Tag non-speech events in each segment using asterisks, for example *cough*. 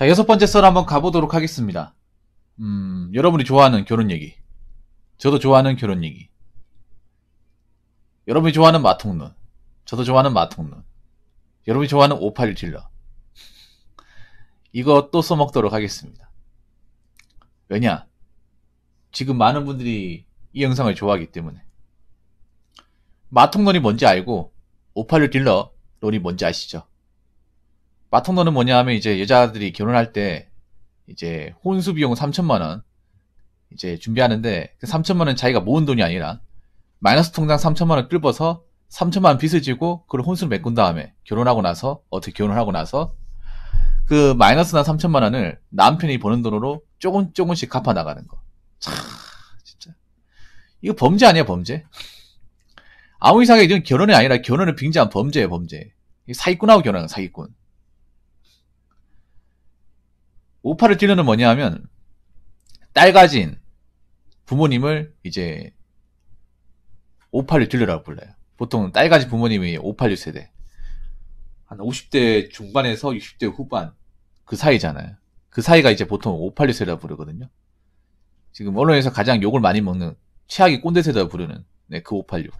자, 여섯 번째 썰 한번 가보도록 하겠습니다. 음, 여러분이 좋아하는 결혼 얘기. 저도 좋아하는 결혼 얘기. 여러분이 좋아하는 마통눈. 저도 좋아하는 마통눈. 여러분이 좋아하는 오팔 1 딜러. 이것도 써먹도록 하겠습니다. 왜냐? 지금 많은 분들이 이 영상을 좋아하기 때문에. 마통론이 뭔지 알고 오팔1 딜러 론이 뭔지 아시죠? 마통노는 뭐냐 하면 이제 여자들이 결혼할 때 이제 혼수 비용 3천만 원 이제 준비하는데 그 3천만 원 자기가 모은 돈이 아니라 마이너스 통장 3천만 원 끌어서 3천만 원 빚을 지고 그걸 혼수를 메꾼 다음에 결혼하고 나서 어떻게 결혼을 하고 나서 그 마이너스 나 3천만 원을 남편이 버는 돈으로 조금 조금씩 갚아 나가는 거. 참 진짜 이거 범죄 아니야 범죄? 아무 이상하게 이건 결혼이 아니라 결혼을 빙자한 범죄예요 범죄. 사기꾼하고 결혼한 사기꾼. 우파를 띠르는 뭐냐 하면 딸 가진 부모님을 이제 586 딜러라고 불러요. 보통 딸 가진 부모님이 586 세대. 한 50대 중반에서 60대 후반 그 사이잖아요. 그 사이가 이제 보통 586 세대라고 부르거든요. 지금 언론에서 가장 욕을 많이 먹는 최악의 꼰대 세대라고 부르는 네, 그 586.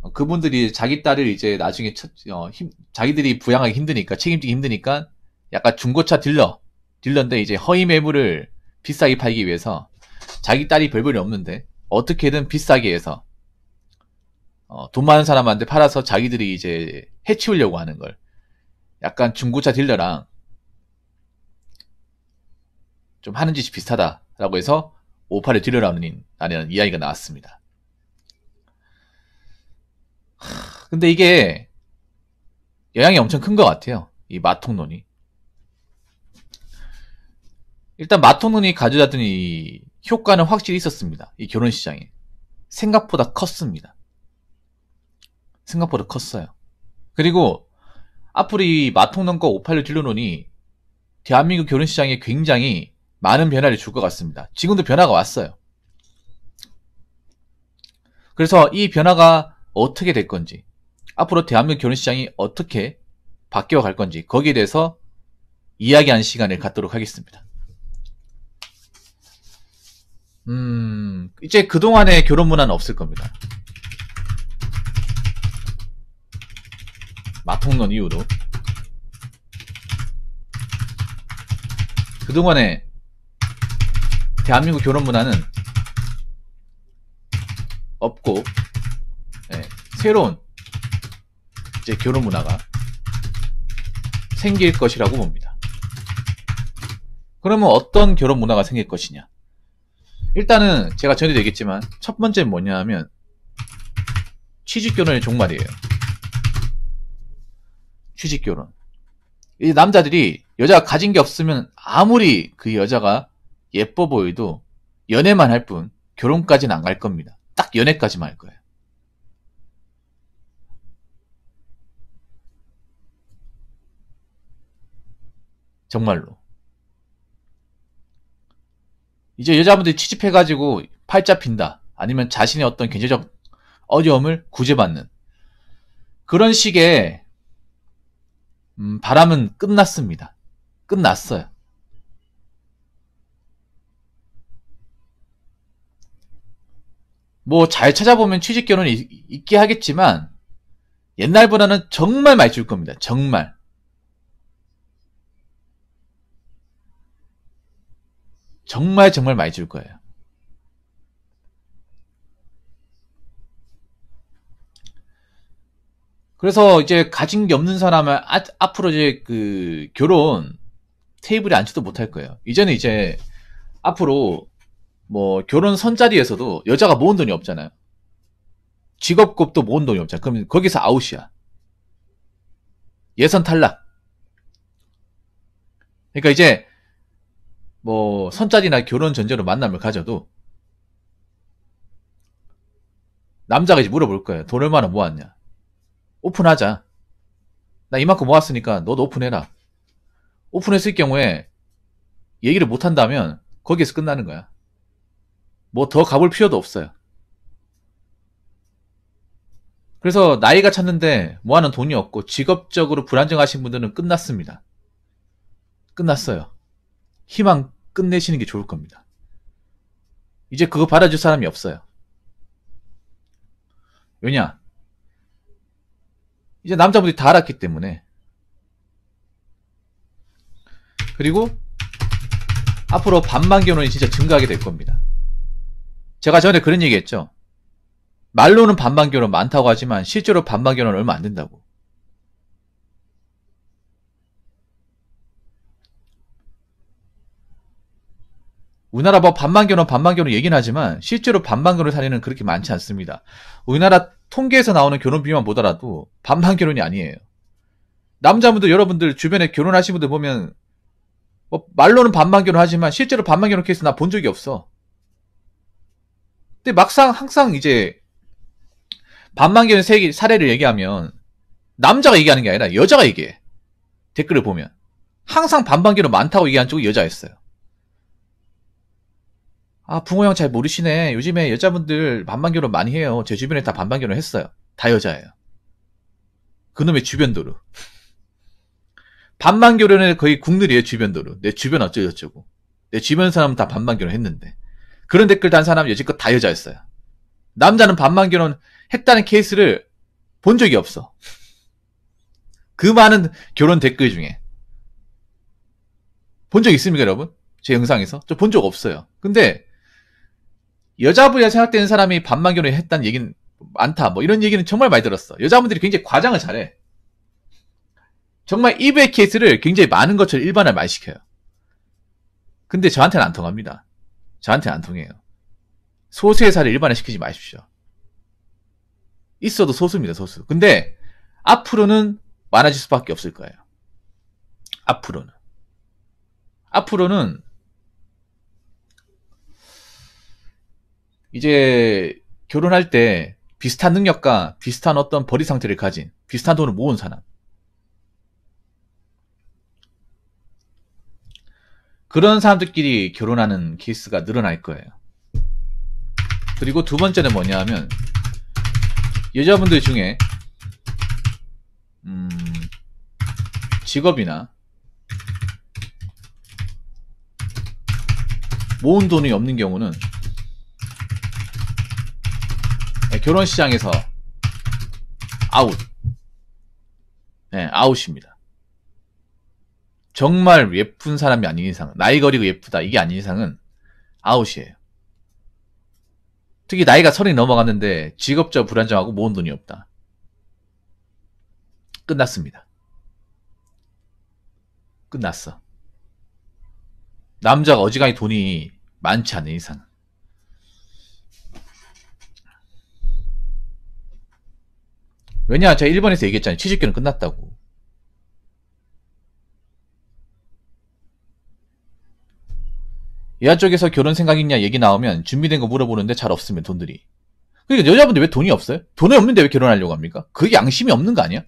어, 그분들이 자기 딸을 이제 나중에 첫, 어, 힘, 자기들이 부양하기 힘드니까 책임지기 힘드니까 약간 중고차 딜러 딜러인데 이제 허위 매물을 비싸게 팔기 위해서 자기 딸이 별별이 없는데 어떻게든 비싸게 해서 어, 돈 많은 사람한테 팔아서 자기들이 이제 해치우려고 하는 걸 약간 중고차 딜러랑 좀 하는 짓이 비슷하다라고 해서 오팔의 딜러라는 이야기가 나왔습니다. 근데 이게 영향이 엄청 큰 것 같아요. 이 마통론이. 일단 마토눈이 가져다준 이 효과는 확실히 있었습니다. 이 결혼 시장에. 생각보다 컸습니다. 생각보다 컸어요. 그리고 앞으로 이 마통론과 오팔6 진로론이 대한민국 결혼 시장에 굉장히 많은 변화를 줄 것 같습니다. 지금도 변화가 왔어요. 그래서 이 변화가 어떻게 될 건지, 앞으로 대한민국 결혼 시장이 어떻게 바뀌어 갈 건지, 거기에 대해서 이야기한 시간을 갖도록 하겠습니다. 음, 이제 그동안의 결혼 문화는 없을 겁니다. 마통론 이후로. 그동안의 대한민국 결혼 문화는 없고, 네, 새로운 이제 결혼 문화가 생길 것이라고 봅니다. 그러면 어떤 결혼 문화가 생길 것이냐? 일단은 제가 전에되겠지만 첫 번째 는 뭐냐 하면 취직결혼의 종말이에요. 취직결혼. 이 남자들이 여자가 가진 게 없으면 아무리 그 여자가 예뻐 보여도 연애만 할 뿐 결혼까지는 안 갈 겁니다. 딱 연애까지만 할 거예요. 정말로. 이제 여자분들이 취집해가지고 팔잡힌다. 아니면 자신의 어떤 경제적 어려움을 구제받는 그런 식의 음, 바람은 끝났습니다. 끝났어요. 뭐 잘 찾아보면 취직 결혼이 있, 있게 하겠지만 옛날보다는 정말 많이 줄 겁니다. 정말. 정말 정말 많이 줄 거예요. 그래서 이제 가진 게 없는 사람은 아, 앞으로 이제 그 결혼 테이블에 앉지도 못할 거예요. 이제는 이제 앞으로 뭐 결혼 선자리에서도 여자가 모은 돈이 없잖아요. 직업급도 모은 돈이 없잖아. 요 그럼 거기서 아웃이야. 예선 탈락. 그러니까 이제 뭐 선짜리나 결혼 전제로 만남을 가져도 남자가 이제 물어볼 거예요. 돈 얼마나 모았냐? 오픈하자. 나 이만큼 모았으니까 너도 오픈해라. 오픈했을 경우에 얘기를 못 한다면 거기에서 끝나는 거야. 뭐 더 가볼 필요도 없어요. 그래서 나이가 찼는데 모아는 돈이 없고 직업적으로 불안정하신 분들은 끝났습니다. 끝났어요. 희망 끝내시는 게 좋을 겁니다. 이제 그거 받아줄 사람이 없어요. 왜냐? 이제 남자분들이 다 알았기 때문에. 그리고 앞으로 반만 결혼이 진짜 증가하게 될 겁니다. 제가 전에 그런 얘기 했죠. 말로는 반반 결혼 많다고 하지만 실제로 반반 결혼 얼마 안 된다고. 우리나라 뭐반만견는반만견는 얘기는 하지만 실제로 반만견을 사례는 그렇게 많지 않습니다. 우리나라 통계에서 나오는 결혼 비만 보더라도 반만견원이 아니에요. 남자분들 여러분들 주변에 결혼하신 분들 보면 뭐 말로는 반만견원 하지만 실제로 반만견원 케이스 나 본 적이 없어. 근데 막상 항상 이제 반만견 세기 사례를 얘기하면 남자가 얘기하는 게 아니라 여자가 얘기해. 댓글을 보면 항상 반만견원 많다고 얘기한 쪽이 여자였어요. 아, 붕어 형잘 모르시네. 요즘에 여자분들 반반 결혼 많이 해요. 제 주변에 다 반반 결혼 했어요. 다 여자예요. 그놈의 주변 도루. 반반 결혼에 거의 국룰이에요, 주변 도루. 내 주변 어쩌고저쩌고. 내 주변 사람 은다 반반 결혼 했는데. 그런 댓글 단 사람 여지껏 다 여자였어요. 남자는 반반 결혼 했다는 케이스를 본 적이 없어. 그 많은 결혼 댓글 중에. 본 적 있습니까, 여러분? 제 영상에서? 저 본 적 없어요. 근데 여자부에 생각되는 사람이 반만견을 했다는 얘기는 많다. 뭐 이런 얘기는 정말 많이 들었어. 여자분들이 굉장히 과장을 잘해. 정말 이베 케이스를 굉장히 많은 것처럼 일반화 를 많이 시켜요. 근데 저한테는 안 통합니다. 저한테는 안 통해요. 소수의 사를 일반화 시키지 마십시오. 있어도 소수입니다, 소수. 근데 앞으로는 많아질 수밖에 없을 거예요. 앞으로는. 앞으로는 이제 결혼할 때 비슷한 능력과 비슷한 어떤 벌이 상태를 가진 비슷한 돈을 모은 사람. 그런 사람들끼리 결혼하는 케이스가 늘어날 거예요. 그리고 두 번째는 뭐냐 하면, 여자분들 중에, 음, 직업이나, 모은 돈이 없는 경우는 결혼 시장에서 아웃. 네, 아웃입니다. 정말 예쁜 사람이 아닌 이상, 나이 거리고 예쁘다 이게 아닌 이상은 아웃이에요. 특히 나이가 서른이 넘어갔는데 직업적 불안정하고 모은 돈이 없다. 끝났습니다. 끝났어. 남자가 어지간히 돈이 많지 않은 이상은. 왜냐 제가 1번에서 얘기했잖아요. 취직기는 끝났다고. 여자 쪽에서 결혼 생각 있냐 얘기 나오면 준비된 거 물어보는데 잘 없으면 돈들이. 그러니까 여자분들 왜 돈이 없어요? 돈이 없는데 왜 결혼하려고 합니까? 그게 양심이 없는 거 아니야?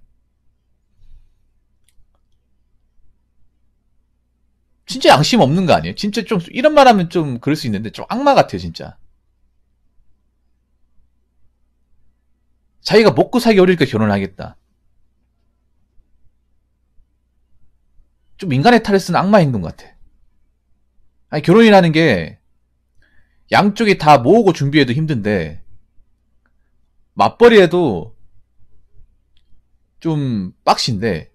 진짜 양심 없는 거 아니에요? 진짜 좀 이런 말하면 좀 그럴 수 있는데 좀 악마 같아요 진짜. 자기가 먹고 살기 어려니까 결혼하겠다. 좀 인간의 탈을 쓴 악마 행동 같아. 아니, 결혼이라는 게 양쪽이 다 모으고 준비해도 힘든데 맞벌이에도 좀 빡신데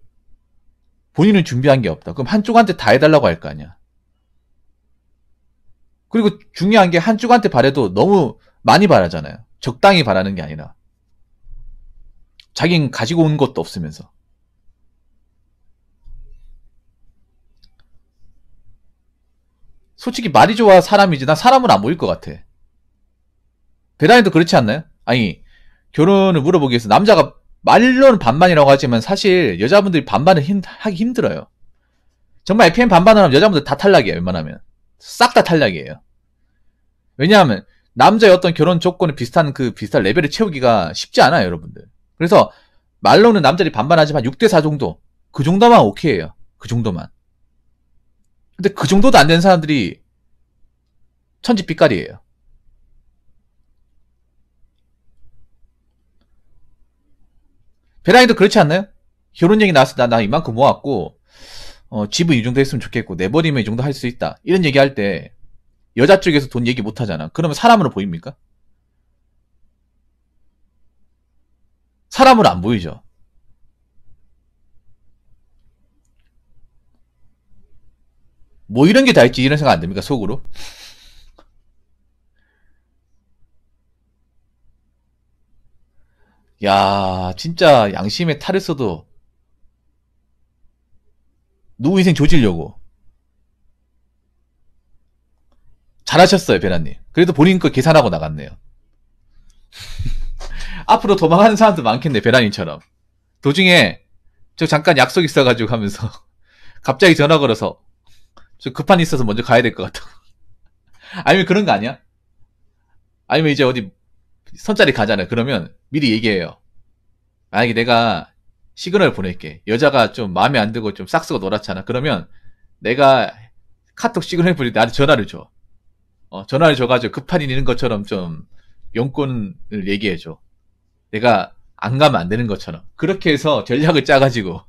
본인은 준비한 게 없다. 그럼 한쪽한테 다 해달라고 할 거 아니야. 그리고 중요한 게 한쪽한테 바래도 너무 많이 바라잖아요. 적당히 바라는 게 아니라. 자긴 가지고 온 것도 없으면서. 솔직히 말이 좋아 사람이지 난 사람은 안 보일 것 같아. 대단히도 그렇지 않나요? 아니 결혼을 물어보기 위해서 남자가 말로는 반반이라고 하지만 사실 여자분들이 반반을 힘, 하기 힘들어요. 정말 FM 반반을 하면 여자분들 다 탈락이에요. 웬만하면 싹 다 탈락이에요. 왜냐하면 남자의 어떤 결혼 조건이 비슷한 그 비슷한 레벨을 채우기가 쉽지 않아요, 여러분들. 그래서 말로는 남자들이 반반하지만 6대4 정도. 그 정도만 오케이에요그 정도만. 근데 그 정도도 안 되는 사람들이 천지 빛깔이에요. 베랑이도 그렇지 않나요? 결혼 얘기 나왔을 때나 이만큼 모았고 어, 집은 이 정도 했으면 좋겠고 내버리면 이 정도 할 수 있다. 이런 얘기 할 때 여자 쪽에서 돈 얘기 못 하잖아. 그러면 사람으로 보입니까? 사람으안 보이죠. 뭐 이런 게 다 있지 이런 생각 안 됩니까? 속으로? 야, 진짜 양심에 탈을 써도 누구 인생 조지려고. 잘하셨어요, 베라님. 그래도 본인 거 계산하고 나갔네요. *laughs* 앞으로 도망가는 사람도 많겠네 베란이처럼 도중에 저 잠깐 약속 있어가지고 하면서 *laughs* 갑자기 전화 걸어서 저 급한 있어서 먼저 가야 될 것같다 *laughs* 아니면 그런 거 아니야? 아니면 이제 어디 선자리 가잖아 그러면 미리 얘기해요 만약에 내가 시그널 보낼게 여자가 좀 마음에 안 들고 좀 싹 쓰고 놀았잖아 그러면 내가 카톡 시그널 보낼때 나한테 전화를 줘 어, 전화를 줘가지고 급한 일 있는 것처럼 좀 용건을 얘기해줘 내가 안 가면 안 되는 것처럼 그렇게 해서 전략을 짜가지고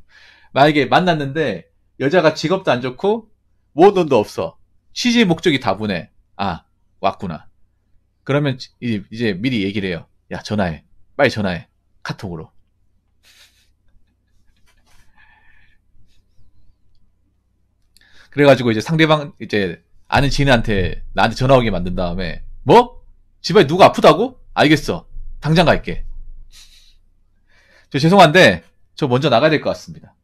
만약에 만났는데 여자가 직업도 안 좋고 모은 돈도 없어 취지 목적이 다분해 아 왔구나 그러면 이제 미리 얘기를 해요 야 전화해 빨리 전화해 카톡으로 그래가지고 이제 상대방 이제 아는 지인한테 나한테 전화 오게 만든 다음에 뭐 집에 누가 아프다고 알겠어 당장 갈게 저 죄송한데 저 먼저 나가야 될 것 같습니다.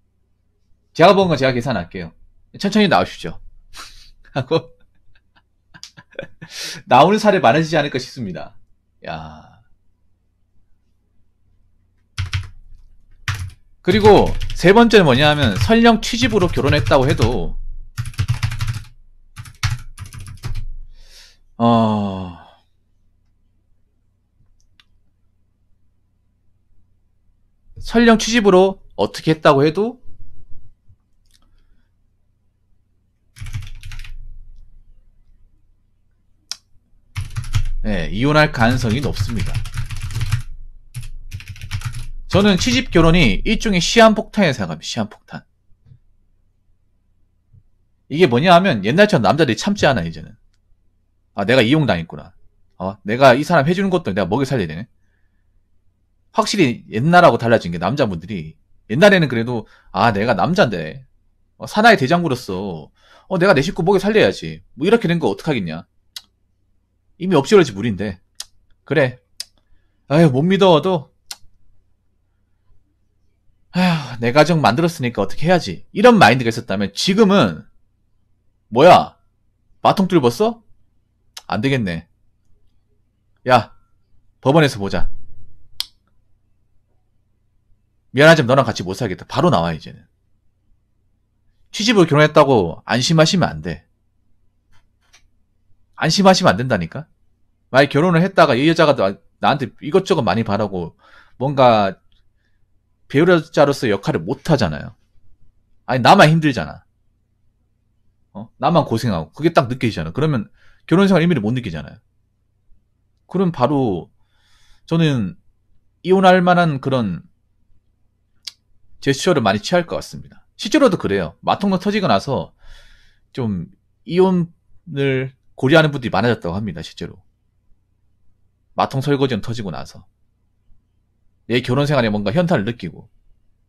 제가 본 건 제가 계산할게요. 천천히 나오시죠. *laughs* 하고 *laughs* 나오는 사례 많아지지 않을까 싶습니다. 야. 그리고 세 번째는 뭐냐 하면 설령 취집으로 결혼했다고 해도 어... 설령 취집으로 어떻게 했다고 해도 네, 이혼할 가능성이 높습니다. 저는 취집 결혼이 일종의 시한폭탄이라고 생각합니다. 시한폭탄. 이게 뭐냐 하면 옛날처럼 남자들이 참지 않아 이제는. 아 내가 이용당했구나. 아 내가 이 사람 해주는 것도 내가 먹여 살려야 되네. 확실히 옛날하고 달라진 게 남자분들이 옛날에는 그래도 아 내가 남자인데 어, 사나이 대장부로서 어 내가 내 식구 목에 살려야지 뭐 이렇게 된 거 어떡하겠냐 이미 없 엎질러지 물인데 그래 아유 못 믿어도 아휴 내 가정 만들었으니까 어떻게 해야지 이런 마인드가 있었다면 지금은 뭐야 마통 뚫었어? 안 되겠네 야 법원에서 보자 미안하지만 너랑 같이 못 살겠다. 바로 나와 이제는. 취집을 결혼했다고 안심하시면 안 돼. 안심하시면 안 된다니까. 만약 결혼을 했다가 이 여자가 나한테 이것저것 많이 바라고 뭔가 배우자로서 역할을 못 하잖아요. 아니 나만 힘들잖아. 어? 나만 고생하고 그게 딱 느껴지잖아. 그러면 결혼 생활 의미를 못 느끼잖아요. 그럼 바로 저는 이혼할 만한 그런 제스처를 많이 취할 것 같습니다. 실제로도 그래요. 마통노 터지고 나서 좀 이혼을 고려하는 분들이 많아졌다고 합니다. 실제로. 마통 설거지는 터지고 나서. 내 결혼 생활에 뭔가 현타를 느끼고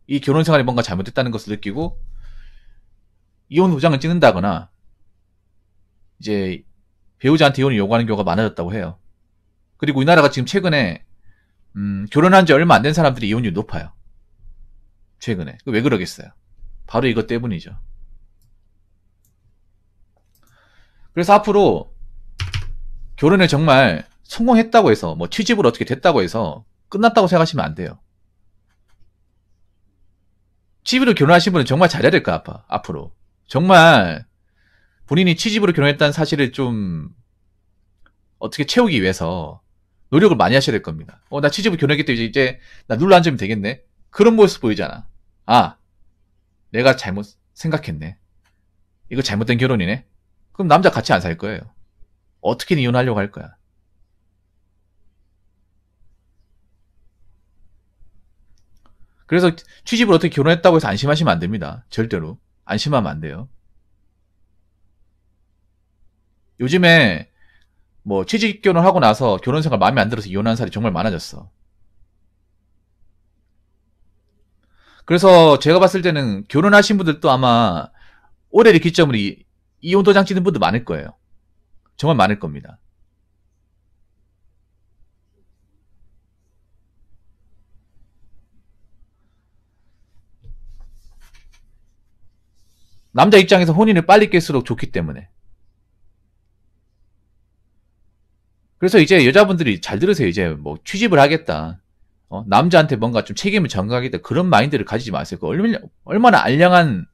이 결혼 생활에 뭔가 잘못됐다는 것을 느끼고 이혼 도장을 찍는다거나 이제 배우자한테 이혼을 요구하는 경우가 많아졌다고 해요. 그리고 우리나라가 지금 최근에 음, 결혼한 지 얼마 안 된 사람들이 이혼율이 높아요. 최근에. 왜 그러겠어요? 바로 이것 때문이죠. 그래서 앞으로 결혼을 정말 성공했다고 해서 뭐 취집을 어떻게 됐다고 해서 끝났다고 생각하시면 안 돼요. 취집으로 결혼하신 분은 정말 잘해야 될까 아파 앞으로 정말 본인이 취집으로 결혼했다는 사실을 좀 어떻게 채우기 위해서 노력을 많이 하셔야 될 겁니다. 어나 취집으로 결혼했기 때문에 이제 나 눌러 앉으면 되겠네. 그런 모습 보이잖아. 아, 내가 잘못 생각했네. 이거 잘못된 결혼이네. 그럼 남자 같이 안 살 거예요. 어떻게 이혼하려고 할 거야. 그래서 취집을 어떻게 결혼했다고 해서 안심하시면 안 됩니다. 절대로. 안심하면 안 돼요. 요즘에 뭐 취직 결혼하고 나서 결혼 생활 마음에 안 들어서 이혼하는 사람이 정말 많아졌어. 그래서 제가 봤을 때는 결혼하신 분들도 아마 올해를 기점으로 이, 혼 도장 찍는 분도 많을 거예요. 정말 많을 겁니다. 남자 입장에서 혼인을 빨리 깰수록 좋기 때문에. 그래서 이제 여자분들이 잘 들으세요. 이제 뭐 취집을 하겠다. 어? 남자한테 뭔가 좀 책임을 전가하겠다 그런 마인드를 가지지 마세요. 그 얼마나 얼마나 알량한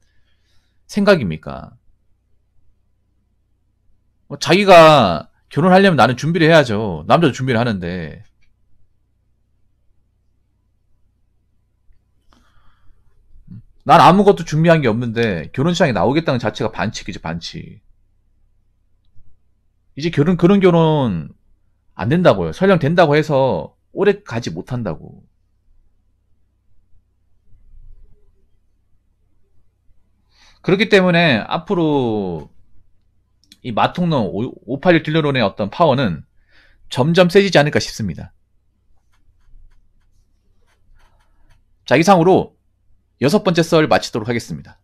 생각입니까? 어, 자기가 결혼하려면 나는 준비를 해야죠. 남자도 준비를 하는데. 난 아무것도 준비한 게 없는데 결혼시장에 나오겠다는 자체가 반칙이지 반칙. 이제 결혼 그런 결혼 안 된다고요. 설령 된다고 해서 오래 가지 못한다고. 그렇기 때문에 앞으로 이 마통론 586 딜러론의 어떤 파워는 점점 세지지 않을까 싶습니다. 자, 이상으로 여섯 번째 썰 마치도록 하겠습니다.